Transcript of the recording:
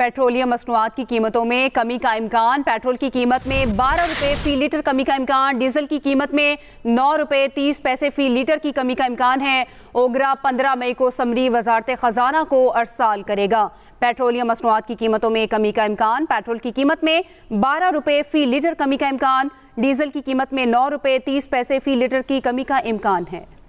petroleum मसनूआत की कीमतों में कमी का इम्कान पेट्रोल की कीमत में बारह रुपये फ़ी लीटर कमी का इम्कान डीजल की कीमत में नौ रुपये तीस पैसे फ़ी लीटर की कमी का इम्कान है ओगरा पंद्रह मई को समरी वजारत ख़जाना को अरसाल करेगा पेट्रोलियम मसनूआत की कीमतों में कमी का इम्कान पेट्रोल की कीमत में बारह रुपये फ़ी लीटर कमी का इम्कान डीजल की कीमत में नौ रुपये तीस पैसे फ़ी लीटर की कमी का इम्कान है